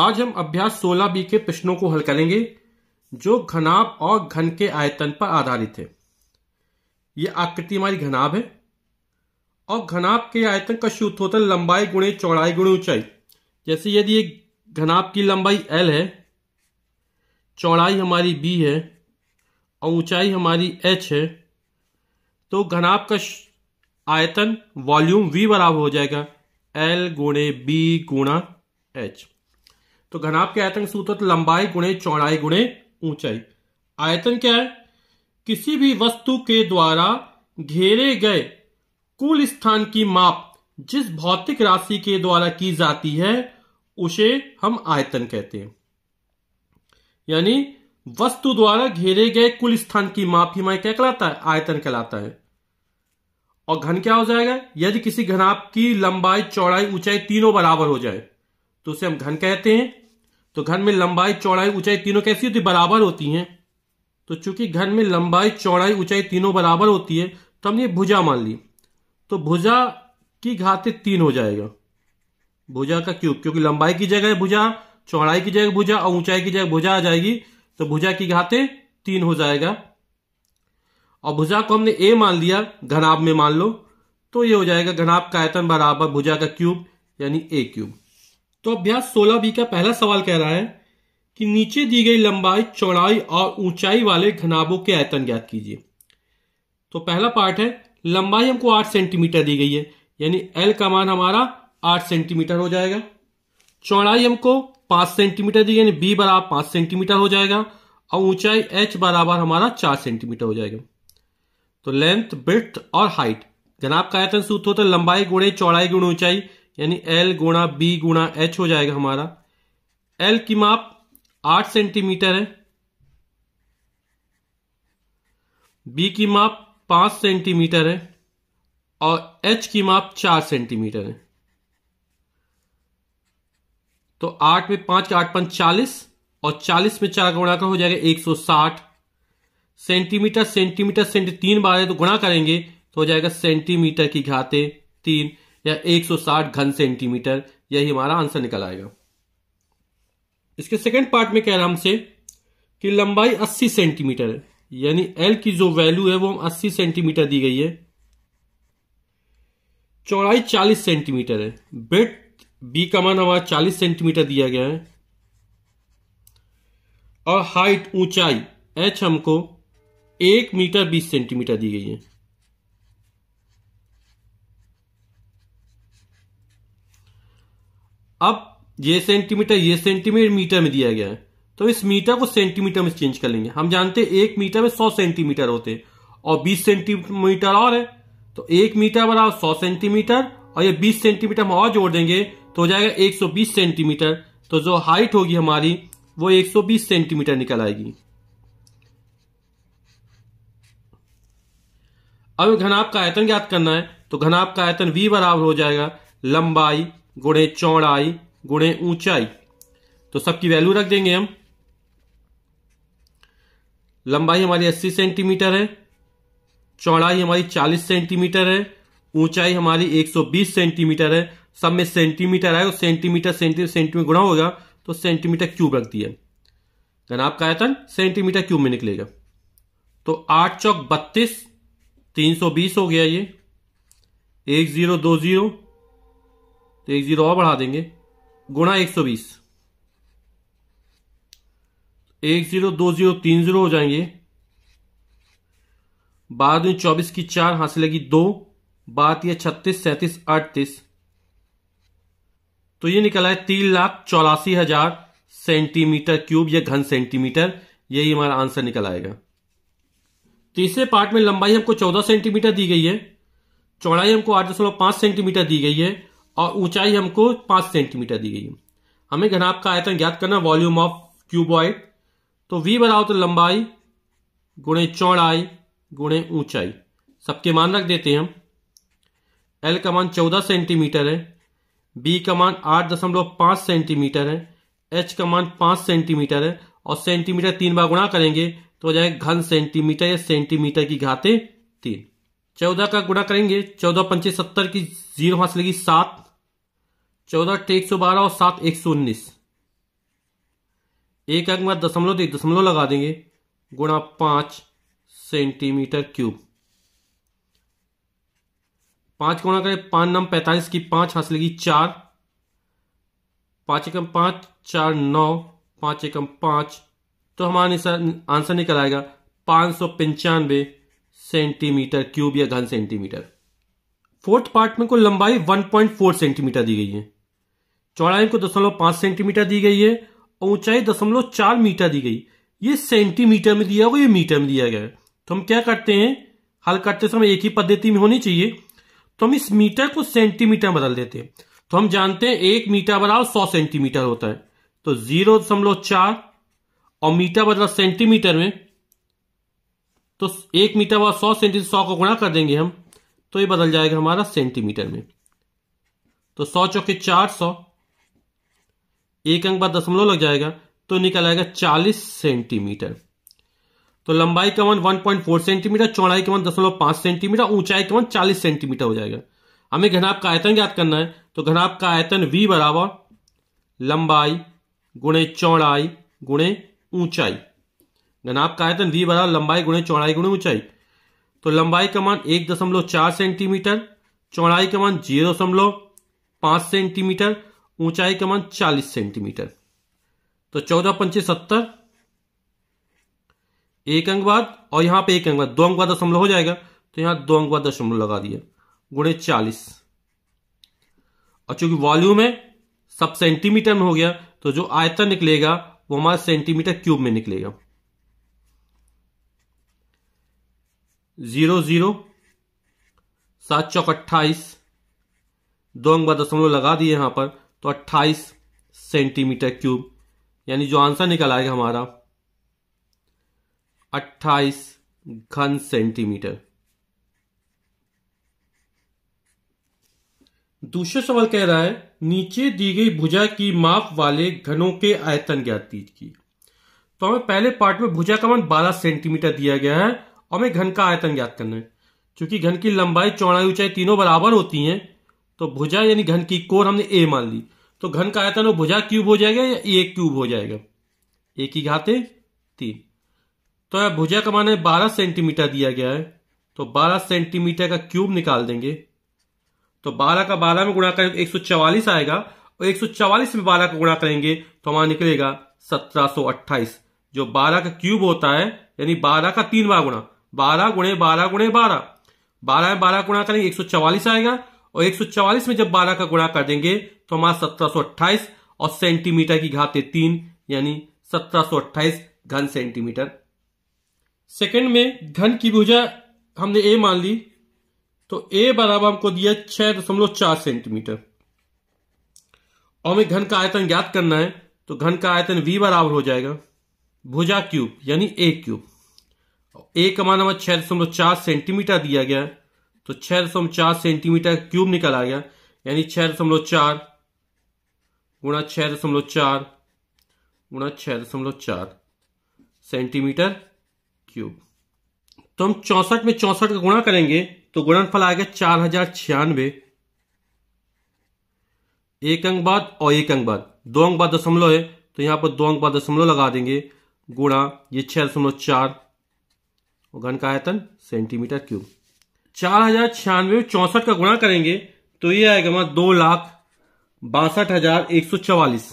आज हम अभ्यास 16 बी के प्रश्नों को हल करेंगे जो घनाभ और घन के आयतन पर आधारित है यह आकृति हमारी घनाभ है और घनाभ के आयतन का शूत होता है लंबाई गुणे चौड़ाई गुणे ऊंचाई जैसे यदि ये घनाभ की लंबाई एल है चौड़ाई हमारी बी है और ऊंचाई हमारी एच है तो घनाभ का आयतन वॉल्यूम वी बराबर हो जाएगा एल गुणे बी गुणा एच तो घनाभ के आयतन सूत्र तो लंबाई गुणे चौड़ाई गुणे ऊंचाई आयतन क्या है किसी भी वस्तु के द्वारा घेरे गए कुल स्थान की माप जिस भौतिक राशि के द्वारा की जाती है उसे हम आयतन कहते हैं यानी वस्तु द्वारा घेरे गए कुल स्थान की माप ही मैं क्या कहलाता है आयतन कहलाता है और घन क्या हो जाएगा यदि किसी घनाप की लंबाई चौड़ाई ऊंचाई तीनों बराबर हो जाए तो उसे हम घन कहते हैं तो घन में लंबाई चौड़ाई ऊंचाई तीनों कैसी होती बराबर होती हैं तो चूंकि घन में लंबाई चौड़ाई ऊंचाई तीनों बराबर होती है तो हमने भुजा मान ली तो भुजा की घाते तीन हो जाएगा भुजा का क्यूब क्योंकि लंबाई की जगह भुजा चौड़ाई की जगह भुजा और ऊंचाई की जगह भुजा आ जाएगी तो भुजा की घाते तीन हो जाएगा और भुजा को हमने ए मान लिया घनाभ में मान लो तो ये हो जाएगा घनाभ का आयतन बराबर भुजा का क्यूब यानी ए क्यूब तो अभ्यास 16 बी का पहला सवाल कह रहा है कि नीचे दी गई लंबाई चौड़ाई और ऊंचाई वाले घनाभों के आयतन ज्ञात कीजिए तो पहला पार्ट है लंबाई हमको 8 सेंटीमीटर दी गई है यानी एल का मान हमारा 8 सेंटीमीटर हो जाएगा चौड़ाई हमको 5 सेंटीमीटर दी यानी बी बराबर पांच सेंटीमीटर हो जाएगा और ऊंचाई एच बराबर हमारा चार सेंटीमीटर हो जाएगा तो लेंथ ब्रिथ और हाइट घनाभ का आयतन सूत्र होता है लंबाई गुणे चौड़ाई गुण ऊंचाई यानी एल गुणा बी गुणा एच हो जाएगा हमारा एल की माप आठ सेंटीमीटर है बी की माप पांच सेंटीमीटर है और एच की माप चार सेंटीमीटर है तो आठ में पांच आठ पंच चालीस और चालीस में चार गुणा का हो जाएगा एक सौ साठ सेंटीमीटर सेंटीमीटर सेंटी तीन बार है तो गुणा करेंगे तो हो जाएगा सेंटीमीटर की घाते तीन या 160 घन सेंटीमीटर यही हमारा आंसर निकल आएगा इसके सेकेंड पार्ट में कह रहा हमसे कि लंबाई 80 सेंटीमीटर है यानी एल की जो वैल्यू है वो हम अस्सी सेंटीमीटर दी गई है चौड़ाई चालीस सेंटीमीटर है ब्रेथ बी का मान हमारा चालीस सेंटीमीटर दिया गया है और हाइट ऊंचाई एच हमको एक मीटर बीस सेंटीमीटर दी गई है अब ये सेंटीमीटर ये सेंटीमीटर मीटर में दिया गया है तो इस मीटर को सेंटीमीटर में चेंज कर लेंगे हम जानते हैं एक मीटर में सौ सेंटीमीटर होते हैं और बीस सेंटीमीटर और है तो एक मीटर बराबर सौ सेंटीमीटर और ये बीस सेंटीमीटर हम और जोड़ देंगे तो हो जाएगा एक सौ बीस सेंटीमीटर तो जो हाइट होगी हमारी वो एक सौ बीस सेंटीमीटर निकल आएगी अब घनाभ का आयतन ज्ञात करना है तो घनाभ का आयतन वी बराबर हो जाएगा लंबाई गुणे चौड़ाई गुणे ऊंचाई तो सबकी वैल्यू रख देंगे हम लंबाई हमारी 80 सेंटीमीटर है चौड़ाई हमारी 40 सेंटीमीटर है ऊंचाई हमारी 120 सेंटीमीटर है सब में सेंटीमीटर आए और सेंटीमीटर सेंटीमीटर सेंटीमीटर गुणा होगा तो सेंटीमीटर क्यूब रख दिया जनाब का आयतन सेंटीमीटर क्यूब में निकलेगा तो आठ चौक बत्तीस तीन सौ बीस हो गया ये एक जीरो दो जीरो तो एक जीरो और बढ़ा देंगे गुणा एक सौ बीस एक जीरो दो जीरो तीन जीरो हो जाएंगे बाद में चौबीस की चार हाथ से लगी दो बात यह छत्तीस सैंतीस अड़तीस तो ये निकला है तीन लाख चौरासी हजार सेंटीमीटर क्यूब या घन सेंटीमीटर यही हमारा आंसर निकल आएगा तीसरे तो पार्ट में लंबाई हमको चौदह सेंटीमीटर दी गई है चौड़ाई हमको आठ दशमलव पांच सेंटीमीटर दी गई है और ऊंचाई हमको पांच सेंटीमीटर दी गई है हमें घनाभ का आयतन ज्ञात करना वॉल्यूम ऑफ क्यूबॉइड तो वी बनाओ तो लंबाई गुणे चौड़ाई गुणे ऊंचाई सबके मान रख देते हैं हम एल का मान चौदह सेंटीमीटर है बी का मान आठ दशमलव पांच सेंटीमीटर है एच का मान पांच सेंटीमीटर है और सेंटीमीटर तीन बार गुणा करेंगे तो हो जाएगा घन सेंटीमीटर या सेंटीमीटर की घाते तीन चौदह का गुणा करेंगे चौदह पंचे सत्तर की जीरो हासिल की सात चौदह एक सौ बारह और सात एक सौ उन्नीस एक अंक में दशमलव एक दशमलव लगा देंगे गुणा पांच सेंटीमीटर क्यूब पांच गुणा करें पांच नम पैंतालीस की पांच हासिल की चार पांच एकम पांच चार नौ पांच एकम पांच तो हमारा आंसर निकल आएगा पांच सौ पंचानवे सेंटीमीटर क्यूब या घन सेंटीमीटर फोर्थ पार्ट में को लंबाई 1.4 सेंटीमीटर दी गई है चौड़ाई को दशमलव पांच सेंटीमीटर दी गई है और ऊंचाई दशमलव चार मीटर दी गई ये सेंटीमीटर में दिया होगा ये मीटर में दिया गया है तो हम क्या करते हैं हल करते समय एक ही पद्धति में होनी चाहिए तो हम इस मीटर को सेंटीमीटर बदल देते हैं तो हम जानते हैं एक मीटर बराबर सौ सेंटीमीटर होता है तो जीरो दशमलव चार और मीटर बदला सेंटीमीटर में तो एक मीटर बराबर सौ सेंटीमीटर सौ को गुणा कर देंगे हम तो ये बदल जाएगा हमारा सेंटीमीटर में तो सौ चौके चार सौ एक अंक बाद दशमलव लग जाएगा तो निकल आएगा चालीस सेंटीमीटर तो लंबाई का one one point four centimetre चौड़ाई का वन दशमलव पांच सेंटीमीटर ऊंचाई का वन चालीस सेंटीमीटर हो जाएगा हमें घनाभ का आयतन ज्ञात करना है तो घनाभ का आयतन वी बराबर लंबाई गुणे चौड़ाई गुणे ऊंचाई घनाभ का आयतन वी बराबर लंबाई गुणे चौड़ाई गुणे ऊंचाई तो लंबाई का मान एक दशमलव चार सेंटीमीटर चौड़ाई का मान जीरो दशमलव पांच सेंटीमीटर ऊंचाई का मान चालीस सेंटीमीटर तो चौदह पंचे सत्तर एक अंक बाद और यहां पे एक अंक बाद दो अंक बाद दशमलव हो जाएगा तो यहां दो अंक बाद दशमलव लगा दिया गुणे चालीस और चूंकि वॉल्यूम है सब सेंटीमीटर में हो गया तो जो आयतन निकलेगा वो हमारा सेंटीमीटर क्यूब में निकलेगा ज़ीरो ज़ीरो सात चौक अट्ठाईस दो अंक बाद दशमलव लगा दिए यहां पर तो अट्ठाईस सेंटीमीटर क्यूब यानी जो आंसर निकल आएगा हमारा अट्ठाईस घन सेंटीमीटर दूसरा सवाल कह रहा है नीचे दी गई भुजा की माप वाले घनों के आयतन ज्ञात कीजिए तो हमें पहले पार्ट में भुजा का मान 12 सेंटीमीटर दिया गया है हमें घन का आयतन ज्ञात करना है क्योंकि घन की लंबाई चौड़ाई ऊंचाई तीनों बराबर होती हैं तो भुजा यानी घन की कोर हमने ए मान ली तो घन का आयतन वो भुजा क्यूब हो जाएगा या ए क्यूब हो जाएगा एक ही घाते तीन तो भुजा का मान है बारह सेंटीमीटर दिया गया है तो बारह सेंटीमीटर का क्यूब निकाल देंगे तो बारह का बारह में गुणा करें तो एक सौ चवालीस आएगा और एक सौ चवालीस में बारह का गुणा करेंगे तो हमारा निकलेगा सत्रह सौ अट्ठाईस जो बारह का क्यूब होता है यानी बारह का तीन बार गुणा बारह गुणे बारह गुणे बारह बारह में बारह गुणा करेंगे एक सौ चवालीस आएगा और एक सौ चवालीस में जब बारह का गुणा कर देंगे तो हमारा सत्रह और सेंटीमीटर की घाते तीन यानी सत्रह घन सेंटीमीटर सेकंड में घन की भुजा हमने ए मान ली तो ए बराबर हमको दिया छह दशमलव चार सेंटीमीटर और हमें घन का आयतन ज्ञात करना है तो घन का आयतन वी बराबर हो जाएगा भुजा क्यूब यानी ए क्यूब ए का मान छह दशमलव चार सेंटीमीटर दिया गया तो छह दशमलव चार सेंटीमीटर क्यूब निकल आ गया यानी छह दशमलव चार गुणा छह दशमलव चार गुणा छह दशमलव चार सेंटीमीटर क्यूब तो हम चौसठ में चौसठ का गुणा करेंगे तो गुणनफल आ गया चार हजार छियानवे एक अंक बाद और एक अंक बाद दो अंक बाद दशमलव है तो यहां पर दो अंक बाद दशमलव लगा देंगे गुणा ये छह दशमलव चार और घन का आयतन सेंटीमीटर क्यूब चार हजार छियानवे चौसठ का गुणा करेंगे तो ये आएगा वहां दो लाख बासठ हजार एक सौ चवालीस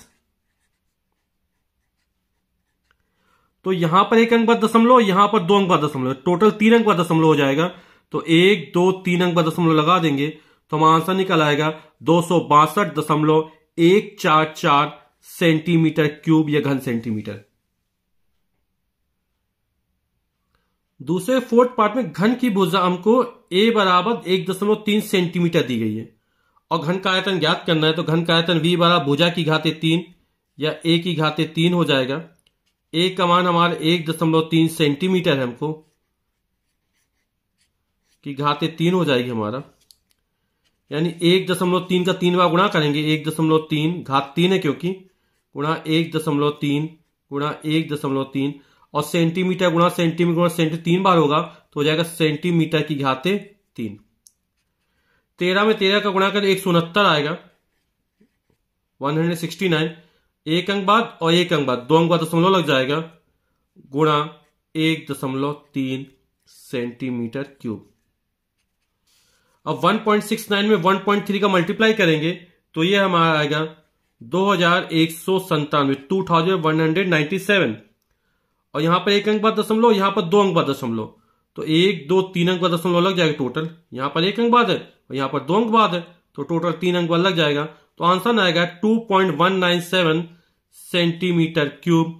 तो यहां पर एक अंक बाद दशमलव यहां पर दो अंक बाद दशमलव टोटल तीन अंक बाद दशमलव हो जाएगा तो एक दो तीन अंक बाद दशमलव लगा देंगे तो हमारा आंसर निकल आएगा दो सौ बासठ दशमलव एक चार चार सेंटीमीटर क्यूब या घन सेंटीमीटर दूसरे फोर्थ पार्ट में घन की भुजा हमको ए बराबर एक दशमलव तीन सेंटीमीटर दी गई है और घन का आयतन ज्ञात करना है तो घन का आयतन वी बराबर भुजा की घाते तीन या ए की घाते तीन हो जाएगा ए का मान हमारे एक दशमलव तीन सेंटीमीटर है हमको की घाते तीन हो जाएगी हमारा यानी एक दशमलव तीन का तीन बार गुणा करेंगे एक दशमलव तीन घात तीन है क्योंकि गुणा एक दशमलव तीन गुणा एक दशमलव तीन और सेंटीमीटर गुणा सेंटीमीटर गुणा सेंटीमीटर तीन बार होगा तो हो जाएगा सेंटीमीटर की घाते तीन तेरह में तेरह का गुणा कर एक सौ उनहत्तर आएगा वन हंड्रेड सिक्सटी नाइन एक अंक बाद और एक अंक बाद दो अंक बाद दशमलव लग जाएगा गुणा एक दशमलव तीन सेंटीमीटर क्यूब अब वन पॉइंट सिक्स नाइन में वन पॉइंट थ्री का मल्टीप्लाई करेंगे तो ये हमारा आएगा दो हजार एक सौ संतानवे two thousand one hundred ninety seven और यहां पर एक अंक बाद दशमलव यहां पर दो अंक बाद दशमलव तो एक दो तीन अंक बाद दशमलव लग जाएगा टोटल यहां पर एक अंक बाद है और यहां पर दो अंक बाद है तो टोटल तीन अंक बाद लग जाएगा तो आंसर आएगा two point one nine seven centimetre cube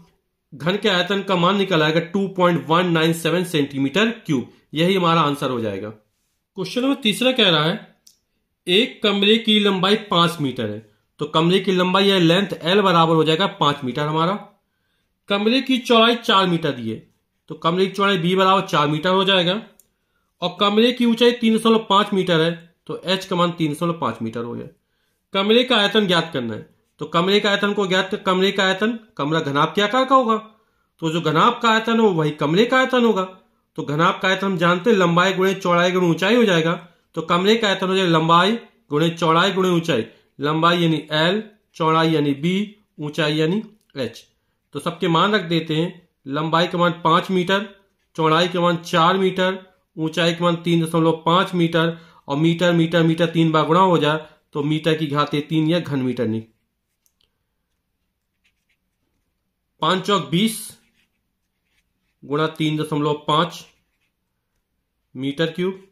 घन के आयतन का मान निकल आएगा two point one nine seven centimetre cube यही हमारा आंसर हो जाएगा क्वेश्चन नंबर तीसरा कह रहा है एक कमरे की लंबाई पांच मीटर है तो कमरे की लंबाई या लेंथ एल बराबर हो जाएगा पांच मीटर हमारा कमरे की चौड़ाई चार मीटर दिए तो कमरे की चौड़ाई बी बराबर चार मीटर हो जाएगा और कमरे की ऊंचाई तीन सौ पांच मीटर है तो एच का मान तीन सौ पांच मीटर हो गया कमरे का आयतन ज्ञात करना है तो कमरे का आयतन को ज्ञात कमरे का आयतन कमरा घनाप के आकार का होगा तो जो घनाप का आयतन हो वही कमरे का आयतन होगा तो घनाप का आयतन हम जानते हैं लंबाई गुणे चौड़ाई गुणे ऊंचाई हो जाएगा तो कमरे का आयतन हो जाएगा लंबाई गुणे चौड़ाई गुणे ऊंचाई लंबाई यानी एल चौड़ाई यानी बी ऊंचाई यानी एच तो सबके मान रख देते हैं लंबाई के मान पांच मीटर चौड़ाई के मान चार मीटर ऊंचाई के मान तीन दशमलव पांच मीटर और मीटर मीटर मीटर तीन बार गुणा हो जाए तो मीटर की घाते तीन या घन मीटर नहीं पांच चौक बीस गुणा तीन दशमलव पांच मीटर क्यूब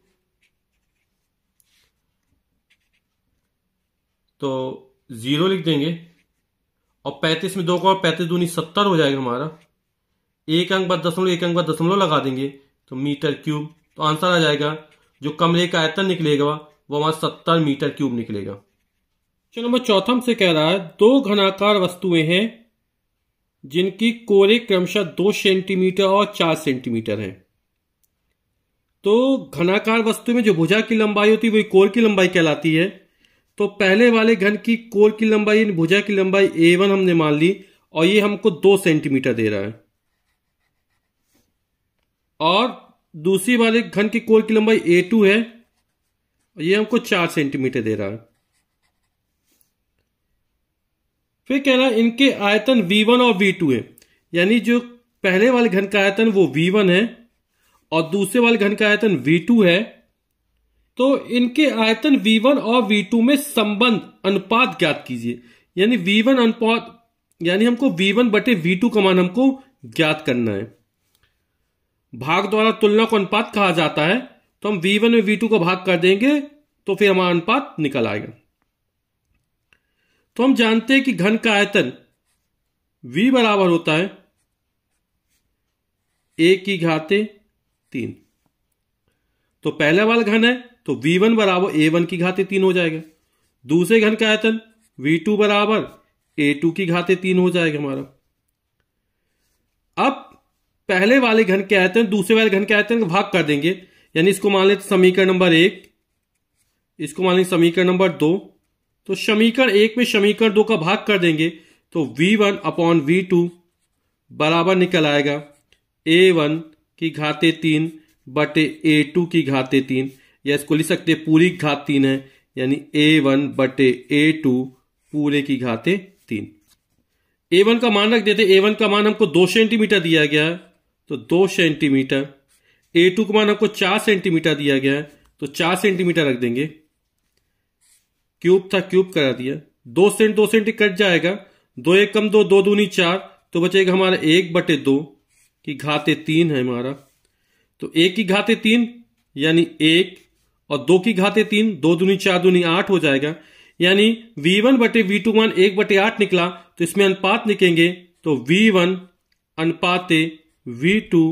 तो जीरो लिख देंगे और पैंतीस में दो का पैंतीस दूनी सत्तर हो जाएगा हमारा एक अंक बाद दशमलव एक अंक बाद दशमलव लगा देंगे तो मीटर क्यूब तो आंसर आ जाएगा जो कमरे का आयतन निकलेगा वो हमारा सत्तर मीटर क्यूब निकलेगा क्वेश्चन नंबर चौथम से कह रहा है दो घनाकार वस्तुएं हैं जिनकी कोरे क्रमशः दो सेंटीमीटर और चार सेंटीमीटर है तो घनाकार वस्तु में जो भुजा की लंबाई होती है वही कोर की लंबाई कहलाती है तो पहले वाले घन की कोर की लंबाई भुजा की लंबाई ए वन हमने मान ली और ये हमको दो सेंटीमीटर दे रहा है और दूसरी वाले घन की कोर की लंबाई ए टू है और ये हमको चार सेंटीमीटर दे रहा है फिर कह रहा है इनके आयतन V1 और V2 है यानी जो पहले वाले घन का आयतन वो V1 है और दूसरे वाले घन का आयतन V2 है तो इनके आयतन V1 और V2 में संबंध अनुपात ज्ञात कीजिए यानी V1 अनुपात यानी हमको V1 बटे V2 का मान हमको ज्ञात करना है भाग द्वारा तुलना को अनुपात कहा जाता है तो हम V1 में V2 का भाग कर देंगे तो फिर हमारा अनुपात निकल आएगा तो हम जानते हैं कि घन का आयतन V बराबर होता है एक की घाते तीन तो पहला वाला घन है तो v1 वन बराबर ए वन की घाते तीन हो जाएगा दूसरे घन का आयतन v2 टू बराबर ए टू की घाते तीन हो जाएगा हमारा अब पहले वाले घन के आयतन दूसरे वाले घन के आयतन का भाग कर देंगे यानी इसको मान लेते समीकरण नंबर एक इसको मान लेंगे समीकरण नंबर दो तो समीकरण एक में समीकरण दो का भाग कर देंगे तो v1 one upon we two बराबर निकल आएगा a1 की घाते तीन बटे a2 की घाते तीन या इसको लिख सकते पूरी घात तीन है यानी ए वन बटे ए टू पूरे की घाते तीन ए वन का मान रख देते ए वन का मान हमको दो सेंटीमीटर दिया गया है तो दो सेंटीमीटर ए टू का मान हमको चार सेंटीमीटर दिया गया है तो चार सेंटीमीटर रख देंगे क्यूब था क्यूब करा दिया दो सेंट दो सेंट कट जाएगा दो एक कम दो दो दूनी चार तो बचेगा हमारा एक बटे दो की घाते तीन है हमारा तो एक की घाते तीन यानी एक और दो की घाते तीन दो दुनी चार दुनी आठ हो जाएगा यानी वी वन बटे वी टू वन एक बटे आठ निकला तो इसमें अनुपात निकलेंगे तो वी वन अनुपात वी टू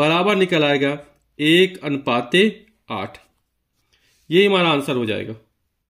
बराबर निकल आएगा एक अनुपात आठ ये हमारा आंसर हो जाएगा